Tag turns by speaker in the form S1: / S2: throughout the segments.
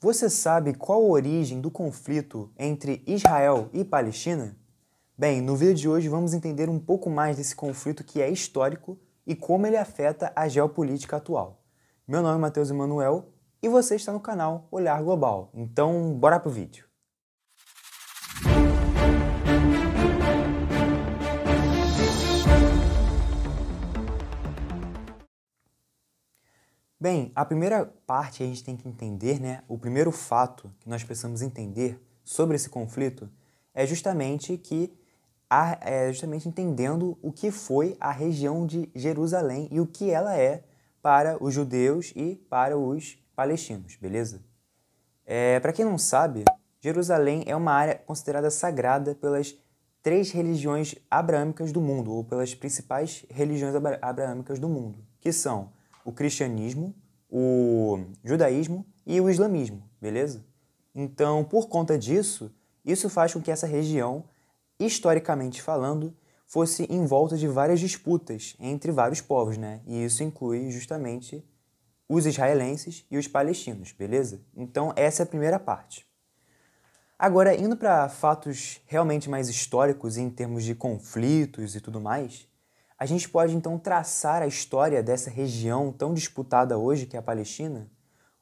S1: Você sabe qual a origem do conflito entre Israel e Palestina? Bem, no vídeo de hoje vamos entender um pouco mais desse conflito que é histórico e como ele afeta a geopolítica atual. Meu nome é Matheus Emanuel e você está no canal Olhar Global, então bora pro vídeo. Bem, a primeira parte a gente tem que entender, né? O primeiro fato que nós precisamos entender sobre esse conflito é justamente que é justamente entendendo o que foi a região de Jerusalém e o que ela é para os judeus e para os palestinos, beleza? É, para quem não sabe, Jerusalém é uma área considerada sagrada pelas três religiões abraâmicas do mundo, ou pelas principais religiões abra abraâmicas do mundo, que são o cristianismo, o judaísmo e o islamismo, beleza? Então, por conta disso, isso faz com que essa região, historicamente falando, fosse em volta de várias disputas entre vários povos, né? E isso inclui justamente os israelenses e os palestinos, beleza? Então, essa é a primeira parte. Agora, indo para fatos realmente mais históricos em termos de conflitos e tudo mais, a gente pode então traçar a história dessa região tão disputada hoje, que é a Palestina,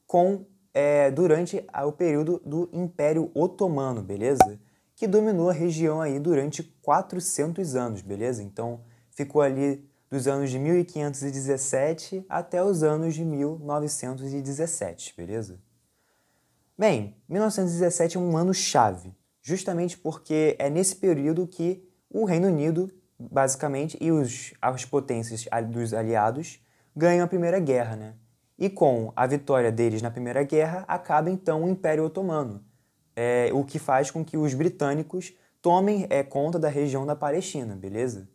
S1: com é, durante o período do Império Otomano, beleza? Que dominou a região aí durante 400 anos, beleza? Então ficou ali dos anos de 1517 até os anos de 1917, beleza? Bem, 1917 é um ano chave, justamente porque é nesse período que o Reino Unido basicamente, e os, as potências dos aliados ganham a Primeira Guerra, né? E com a vitória deles na Primeira Guerra, acaba então o Império Otomano, é, o que faz com que os britânicos tomem é, conta da região da Palestina, beleza?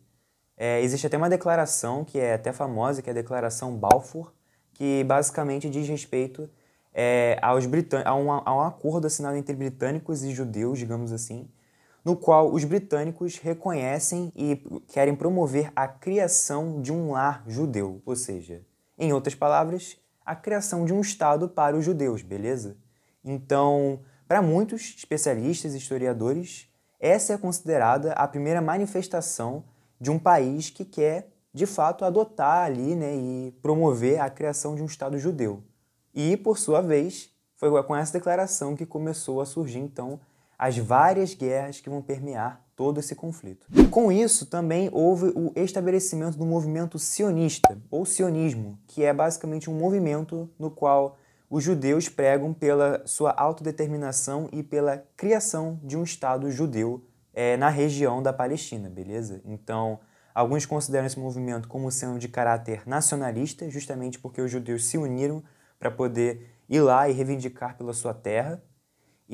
S1: É, existe até uma declaração que é até famosa, que é a Declaração Balfour, que basicamente diz respeito é, aos a, um, a um acordo assinado entre britânicos e judeus, digamos assim, no qual os britânicos reconhecem e querem promover a criação de um lar judeu, ou seja, em outras palavras, a criação de um Estado para os judeus, beleza? Então, para muitos especialistas e historiadores, essa é considerada a primeira manifestação de um país que quer, de fato, adotar ali né, e promover a criação de um Estado judeu. E, por sua vez, foi com essa declaração que começou a surgir, então, as várias guerras que vão permear todo esse conflito. Com isso, também houve o estabelecimento do movimento sionista, ou sionismo, que é basicamente um movimento no qual os judeus pregam pela sua autodeterminação e pela criação de um Estado judeu é, na região da Palestina, beleza? Então, alguns consideram esse movimento como sendo de caráter nacionalista, justamente porque os judeus se uniram para poder ir lá e reivindicar pela sua terra,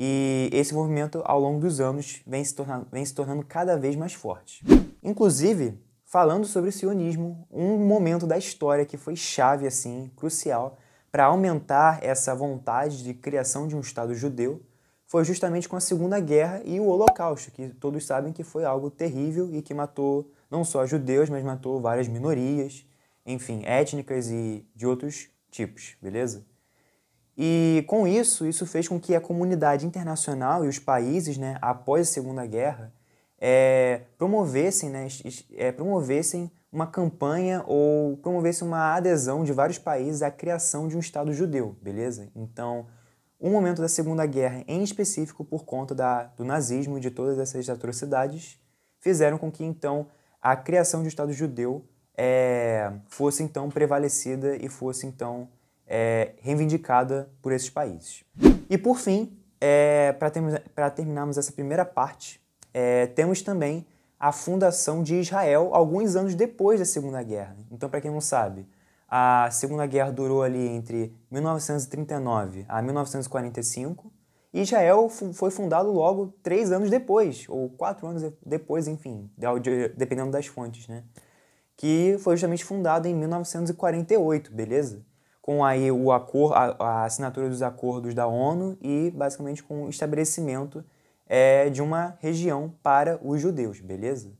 S1: e esse movimento, ao longo dos anos, vem se, vem se tornando cada vez mais forte. Inclusive, falando sobre o sionismo, um momento da história que foi chave, assim, crucial, para aumentar essa vontade de criação de um Estado judeu, foi justamente com a Segunda Guerra e o Holocausto, que todos sabem que foi algo terrível e que matou não só judeus, mas matou várias minorias, enfim, étnicas e de outros tipos, beleza? E com isso, isso fez com que a comunidade internacional e os países, né, após a Segunda Guerra, é, promovessem, né, é, promovessem uma campanha ou promovessem uma adesão de vários países à criação de um Estado judeu, beleza? Então, um momento da Segunda Guerra, em específico por conta da, do nazismo e de todas essas atrocidades, fizeram com que então a criação de um Estado judeu é, fosse então prevalecida e fosse então é, reivindicada por esses países. E por fim, é, para terminarmos essa primeira parte, é, temos também a fundação de Israel alguns anos depois da Segunda Guerra. Então, para quem não sabe, a Segunda Guerra durou ali entre 1939 a 1945 e Israel foi fundado logo três anos depois, ou quatro anos depois, enfim, dependendo das fontes, né? Que foi justamente fundado em 1948, beleza? com aí o acordo, a, a, assinatura dos acordos da ONU e basicamente com o estabelecimento é, de uma região para os judeus, beleza?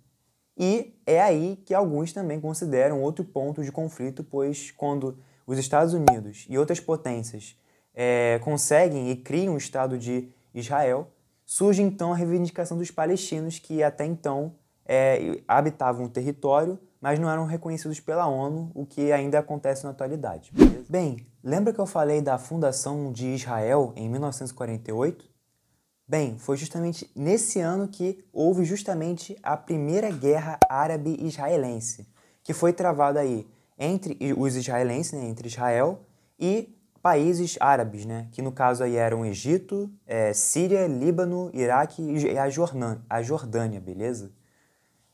S1: E é aí que alguns também consideram outro ponto de conflito, pois quando os Estados Unidos e outras potências é, conseguem e criam o Estado de Israel, surge então a reivindicação dos palestinos que até então é, habitavam o território mas não eram reconhecidos pela ONU, o que ainda acontece na atualidade. Bem, lembra que eu falei da fundação de Israel em 1948? Bem, foi justamente nesse ano que houve justamente a primeira guerra árabe-israelense, que foi travada aí entre os israelenses, né, entre Israel e países árabes, né, que no caso aí eram Egito, é, Síria, Líbano, Iraque e a, Jordan, a Jordânia, beleza?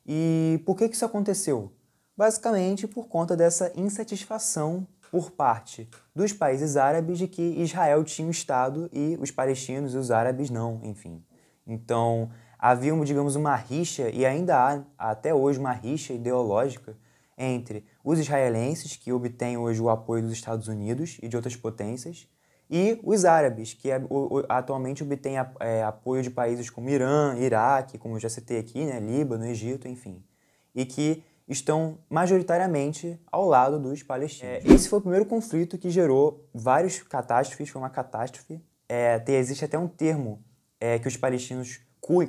S1: E por que isso aconteceu? Basicamente por conta dessa insatisfação por parte dos países árabes de que Israel tinha um Estado e os palestinos e os árabes não, enfim. Então havia, digamos, uma rixa, e ainda há até hoje uma rixa ideológica entre os israelenses, que obtêm hoje o apoio dos Estados Unidos e de outras potências, e os árabes, que é atualmente obtêm é, apoio de países como Irã, Iraque, como eu já citei aqui, né, Líbano, Egito, enfim, e que estão majoritariamente ao lado dos palestinos. É, esse foi o primeiro conflito que gerou várias catástrofes, foi uma catástrofe. É, existe até um termo é, que os palestinos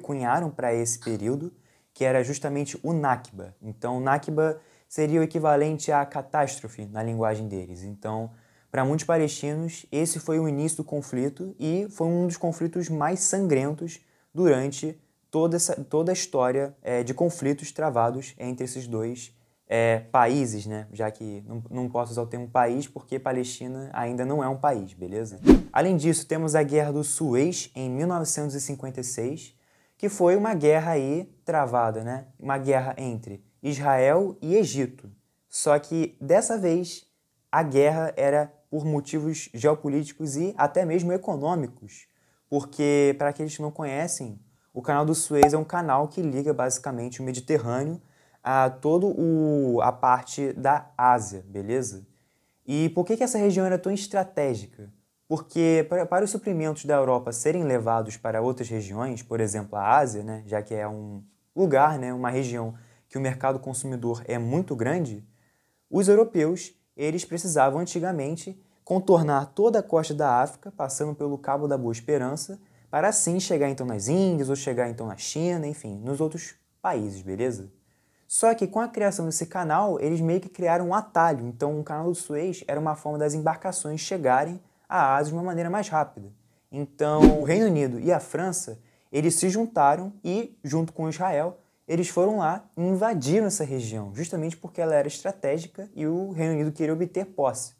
S1: cunharam para esse período, que era justamente o Nakba. Então, Nakba seria o equivalente à catástrofe na linguagem deles. Então, para muitos palestinos, esse foi o início do conflito e foi um dos conflitos mais sangrentos durante toda, essa, toda a história é, de conflitos travados entre esses dois é, países, né? Já que não, não posso usar o termo país porque Palestina ainda não é um país, beleza? Além disso, temos a Guerra do Suez em 1956, que foi uma guerra aí travada, né? Uma guerra entre Israel e Egito. Só que dessa vez a guerra era por motivos geopolíticos e até mesmo econômicos. Porque, para aqueles que não conhecem, o canal do Suez é um canal que liga basicamente o Mediterrâneo a toda a parte da Ásia, beleza? E por que, que essa região era tão estratégica? Porque para, para os suprimentos da Europa serem levados para outras regiões, por exemplo, a Ásia, né, já que é um lugar, né, uma região que o mercado consumidor é muito grande, os europeus eles precisavam antigamente contornar toda a costa da África, passando pelo Cabo da Boa Esperança, para assim chegar então nas Índias ou chegar então na China, enfim, nos outros países, beleza? Só que com a criação desse canal, eles meio que criaram um atalho, então o canal do Suez era uma forma das embarcações chegarem à Ásia de uma maneira mais rápida. Então, o Reino Unido e a França, eles se juntaram e, junto com Israel, eles foram lá e invadiram essa região, justamente porque ela era estratégica e o Reino Unido queria obter posse.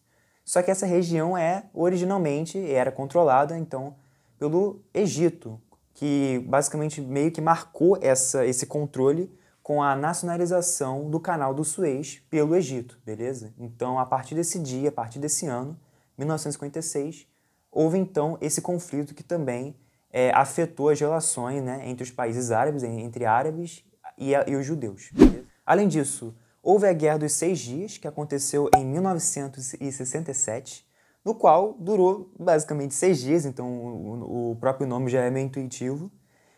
S1: Só que essa região é originalmente era controlada então pelo Egito, que basicamente meio que marcou essa, esse controle com a nacionalização do canal do Suez pelo Egito, beleza? Então, a partir desse dia, a partir desse ano, 1956, houve então esse conflito que também é, afetou as relações né, entre os países árabes, entre árabes e, e os judeus. Beleza? Além disso, Houve a Guerra dos Seis Dias, que aconteceu em 1967, no qual durou basicamente seis dias, então o, próprio nome já é meio intuitivo.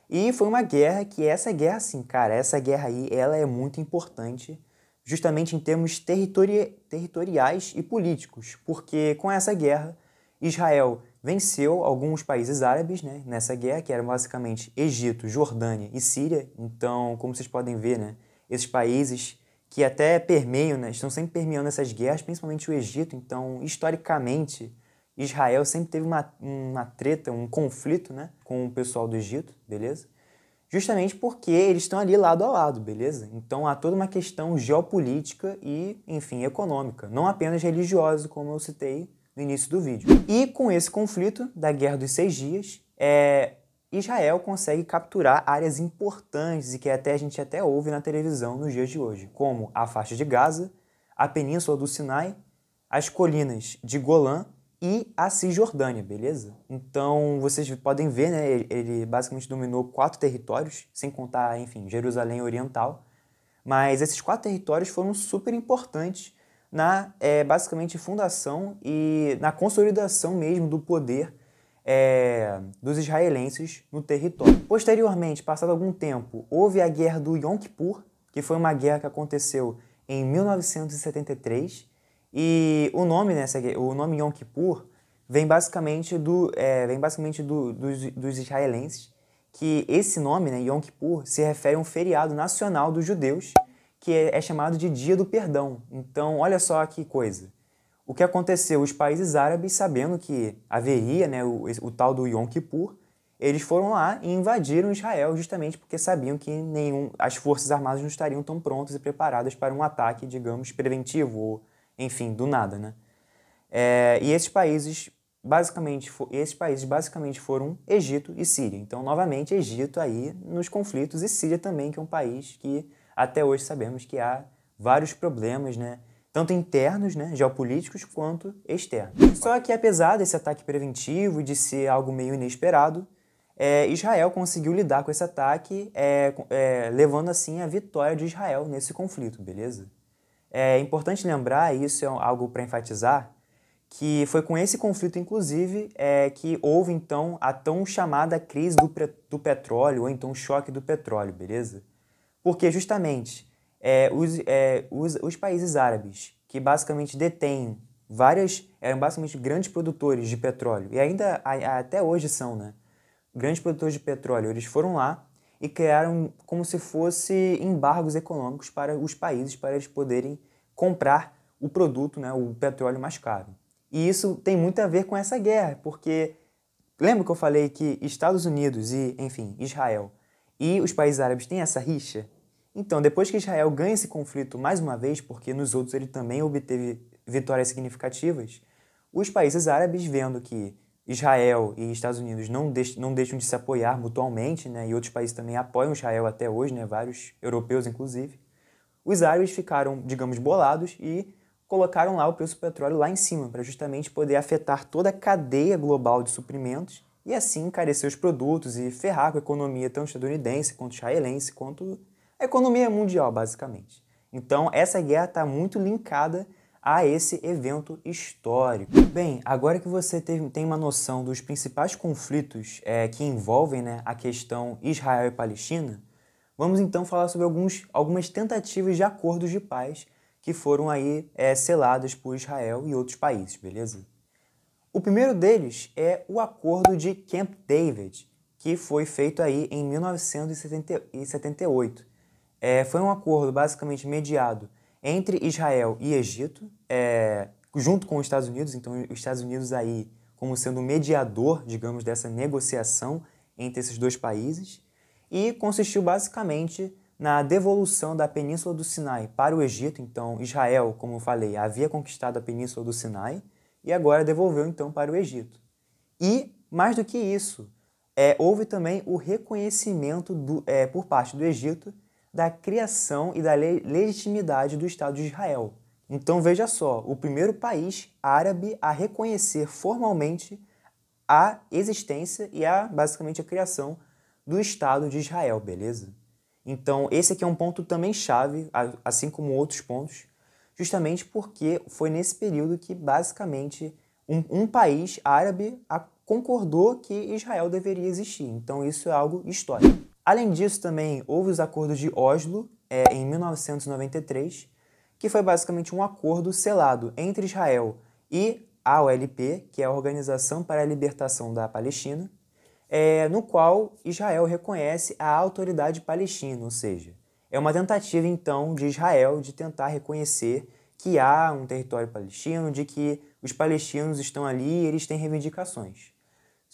S1: E foi uma guerra que essa guerra, sim, cara, essa guerra aí, ela é muito importante, justamente em termos territori territoriais e políticos, porque com essa guerra, Israel venceu alguns países árabes né, nessa guerra, que eram basicamente Egito, Jordânia e Síria. Então, como vocês podem ver, né, esses países que até permeiam, né, estão sempre permeando essas guerras, principalmente o Egito. Então, historicamente, Israel sempre teve uma, uma treta, um conflito né, com o pessoal do Egito, beleza? Justamente porque eles estão ali lado a lado, beleza? Então há toda uma questão geopolítica e, enfim, econômica, não apenas religiosa, como eu citei no início do vídeo. E com esse conflito da Guerra dos Seis Dias, é, Israel consegue capturar áreas importantes e que até a gente até ouve na televisão nos dias de hoje, como a faixa de Gaza, a península do Sinai, as colinas de Golã e a Cisjordânia, beleza? Então vocês podem ver, né? Ele basicamente dominou quatro territórios, sem contar, enfim, Jerusalém Oriental. Mas esses quatro territórios foram super importantes na é, basicamente fundação e na consolidação mesmo do poder é, dos israelenses no território. Posteriormente, passado algum tempo, houve a guerra do Yom Kippur, que foi uma guerra que aconteceu em 1973, e o nome, né, o nome Yom Kippur vem basicamente, do, é, vem basicamente do, dos, dos israelenses, que esse nome, né, Yom Kippur, se refere a um feriado nacional dos judeus, que é, é chamado de Dia do Perdão. Então, olha só que coisa. O que aconteceu? Os países árabes, sabendo que haveria né, o, o tal do Yom Kippur, eles foram lá e invadiram Israel justamente porque sabiam que nenhum, as forças armadas não estariam tão prontas e preparadas para um ataque, digamos, preventivo ou, enfim, do nada, né? É, e esses países basicamente esses países basicamente foram Egito e Síria. Então, novamente, Egito aí nos conflitos e Síria também, que é um país que até hoje sabemos que há vários problemas, né? tanto internos, né, geopolíticos, quanto externos. Só que apesar desse ataque preventivo e de ser algo meio inesperado, é, Israel conseguiu lidar com esse ataque, é, é, levando assim a vitória de Israel nesse conflito, beleza? É importante lembrar, e isso é algo para enfatizar, que foi com esse conflito, inclusive, é, que houve então a tão chamada crise do, do petróleo, ou então choque do petróleo, beleza? Porque justamente é, os, é, os, os países árabes, que basicamente detêm várias, eram basicamente grandes produtores de petróleo, e ainda a, a, até hoje são, né? Grandes produtores de petróleo, eles foram lá e criaram como se fosse embargos econômicos para os países, para eles poderem comprar o produto, né, o petróleo mais caro. E isso tem muito a ver com essa guerra, porque lembra que eu falei que Estados Unidos e, enfim, Israel e os países árabes têm essa rixa? Então, depois que Israel ganha esse conflito mais uma vez, porque nos outros ele também obteve vitórias significativas, os países árabes, vendo que Israel e Estados Unidos não, deix não deixam de se apoiar mutualmente, né, e outros países também apoiam Israel até hoje, né, vários europeus inclusive, os árabes ficaram, digamos, bolados e colocaram lá o preço do petróleo lá em cima, para justamente poder afetar toda a cadeia global de suprimentos e assim encarecer os produtos e ferrar com a economia tanto estadunidense quanto israelense quanto a economia é mundial, basicamente. Então, essa guerra está muito linkada a esse evento histórico. Bem, agora que você tem uma noção dos principais conflitos é, que envolvem né, a questão Israel e Palestina, vamos então falar sobre alguns, algumas tentativas de acordos de paz que foram aí é, seladas por Israel e outros países, beleza? O primeiro deles é o Acordo de Camp David, que foi feito aí em 1978 é, foi um acordo basicamente mediado entre Israel e Egito, é, junto com os Estados Unidos. Então, os Estados Unidos aí como sendo o mediador, digamos, dessa negociação entre esses dois países. E consistiu basicamente na devolução da Península do Sinai para o Egito. Então, Israel, como eu falei, havia conquistado a Península do Sinai e agora devolveu então para o Egito. E, mais do que isso, é, houve também o reconhecimento do, é, por parte do Egito da criação e da legitimidade do Estado de Israel. Então veja só, o primeiro país árabe a reconhecer formalmente a existência e a basicamente a criação do Estado de Israel, beleza? Então esse aqui é um ponto também chave, assim como outros pontos, justamente porque foi nesse período que basicamente um, um país árabe concordou que Israel deveria existir. Então isso é algo histórico. Além disso, também houve os acordos de Oslo, é, em 1993, que foi basicamente um acordo selado entre Israel e a OLP, que é a Organização para a Libertação da Palestina, é, no qual Israel reconhece a autoridade palestina, ou seja, é uma tentativa então de Israel de tentar reconhecer que há um território palestino, de que os palestinos estão ali e eles têm reivindicações.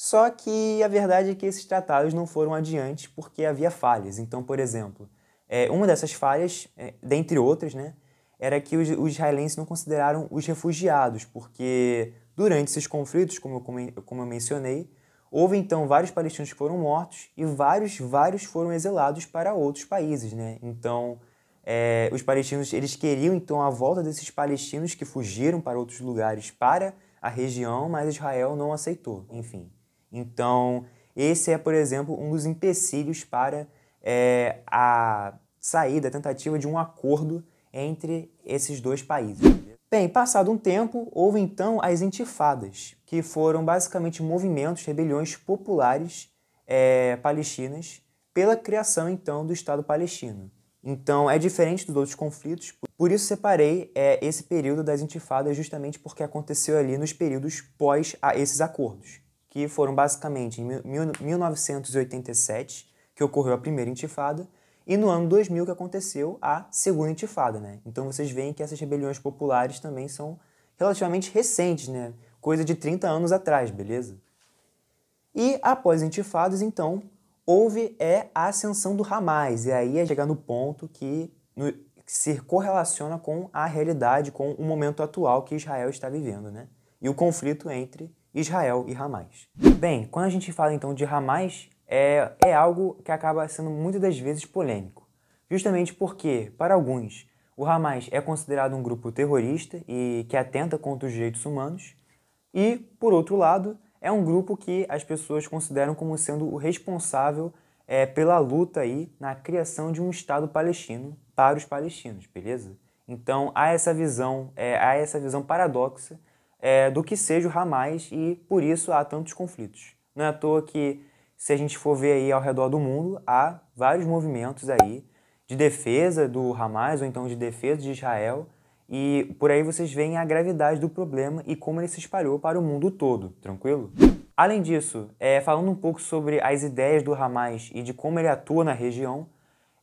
S1: Só que a verdade é que esses tratados não foram adiante porque havia falhas. Então, por exemplo, é, uma dessas falhas, é, dentre outras, né, era que os, os, israelenses não consideraram os refugiados, porque durante esses conflitos, como eu, como eu mencionei, houve então vários palestinos que foram mortos e vários, vários foram exilados para outros países. Né? Então, é, os palestinos eles queriam então a volta desses palestinos que fugiram para outros lugares para a região, mas Israel não aceitou, enfim. Então, esse é, por exemplo, um dos empecilhos para é, a saída, a tentativa de um acordo entre esses dois países. Bem, passado um tempo, houve então as intifadas, que foram basicamente movimentos, rebeliões populares é, palestinas pela criação então do Estado palestino. Então é diferente dos outros conflitos, por isso separei é, esse período das intifadas justamente porque aconteceu ali nos períodos pós a esses acordos que foram basicamente em 1987, que ocorreu a primeira intifada, e no ano 2000 que aconteceu a segunda intifada, né? Então vocês veem que essas rebeliões populares também são relativamente recentes, né? Coisa de 30 anos atrás, beleza? E após intifadas, então, houve é a ascensão do Hamas, e aí é chegar no ponto que no, se correlaciona com a realidade, com o momento atual que Israel está vivendo, né? E o conflito entre Israel e Hamas. Bem, quando a gente fala então de Hamas, é, é algo que acaba sendo muitas das vezes polêmico, justamente porque, para alguns, o Hamas é considerado um grupo terrorista e que atenta contra os direitos humanos, e, por outro lado, é um grupo que as pessoas consideram como sendo o responsável é, pela luta aí na criação de um Estado palestino para os palestinos, beleza? Então há essa visão, é, há essa visão paradoxa é, do que seja o Hamas e por isso há tantos conflitos. Não é à toa que, se a gente for ver aí ao redor do mundo, há vários movimentos aí de defesa do Hamas ou então de defesa de Israel e por aí vocês veem a gravidade do problema e como ele se espalhou para o mundo todo, tranquilo? Além disso, é, falando um pouco sobre as ideias do Hamas e de como ele atua na região,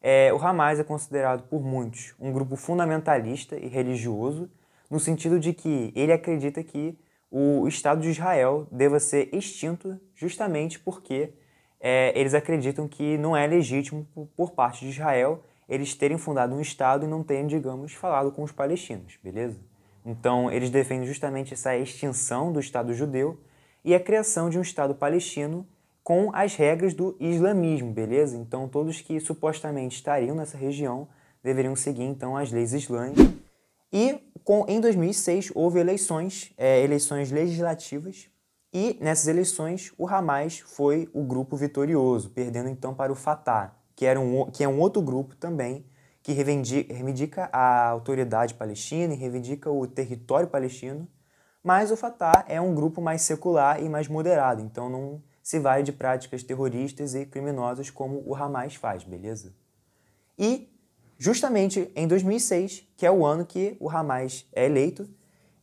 S1: é, o Hamas é considerado por muitos um grupo fundamentalista e religioso no sentido de que ele acredita que o Estado de Israel deva ser extinto justamente porque é, eles acreditam que não é legítimo por parte de Israel eles terem fundado um Estado e não terem, digamos, falado com os palestinos, beleza? Então, eles defendem justamente essa extinção do Estado judeu e a criação de um Estado palestino com as regras do islamismo, beleza? Então, todos que supostamente estariam nessa região deveriam seguir, então, as leis islâmicas e com, em 2006 houve eleições, é, eleições legislativas, e nessas eleições o Hamas foi o grupo vitorioso, perdendo então para o Fatah, que, era um, que é um outro grupo também que reivindica, reivindica a autoridade palestina e reivindica o território palestino, mas o Fatah é um grupo mais secular e mais moderado, então não se vale de práticas terroristas e criminosas como o Hamas faz, beleza? E justamente em 2006, que é o ano que o Hamas é eleito,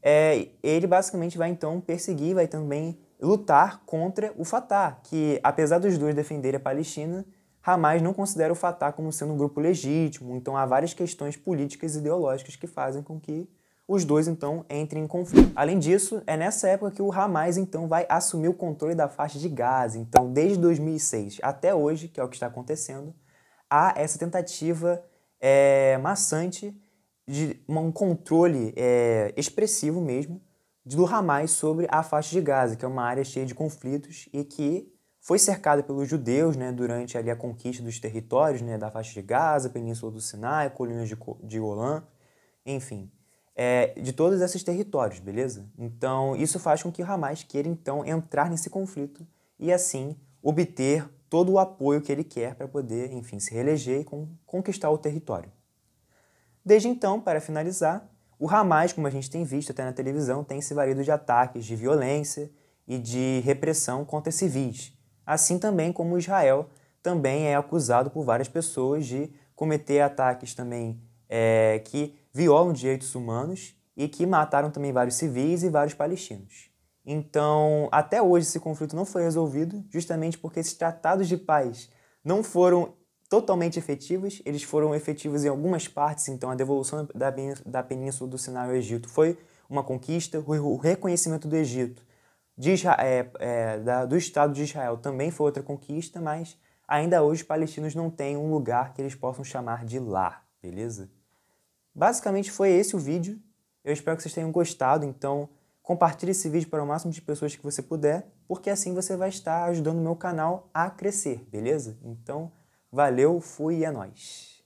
S1: é, ele basicamente vai então perseguir, vai também lutar contra o Fatah, que apesar dos dois defenderem a Palestina, Hamas não considera o Fatah como sendo um grupo legítimo, então há várias questões políticas e ideológicas que fazem com que os dois então entrem em conflito. Além disso, é nessa época que o Hamas então vai assumir o controle da faixa de Gaza. Então, desde 2006 até hoje, que é o que está acontecendo, há essa tentativa é, maçante de um controle é, expressivo mesmo do Hamas sobre a faixa de Gaza, que é uma área cheia de conflitos e que foi cercada pelos judeus né, durante ali, a conquista dos territórios né, da faixa de Gaza, Península do Sinai, Colinas de, de Golã, enfim, é, de todos esses territórios, beleza? Então, isso faz com que o Hamas queira, então, entrar nesse conflito e, assim, obter todo o apoio que ele quer para poder, enfim, se reeleger e conquistar o território. Desde então, para finalizar, o Hamas, como a gente tem visto até na televisão, tem se valido de ataques de violência e de repressão contra civis, assim também como Israel também é acusado por várias pessoas de cometer ataques também é, que violam direitos humanos e que mataram também vários civis e vários palestinos. Então, até hoje esse conflito não foi resolvido, justamente porque esses tratados de paz não foram totalmente efetivos, eles foram efetivos em algumas partes, então a devolução da, da península do Sinai ao Egito foi uma conquista, o reconhecimento do Egito, de Israel, é, é, da, do Estado de Israel também foi outra conquista, mas ainda hoje os palestinos não têm um lugar que eles possam chamar de lá beleza? Basicamente foi esse o vídeo, eu espero que vocês tenham gostado, então Compartilhe esse vídeo para o máximo de pessoas que você puder, porque assim você vai estar ajudando o meu canal a crescer, beleza? Então, valeu, fui e é nóis!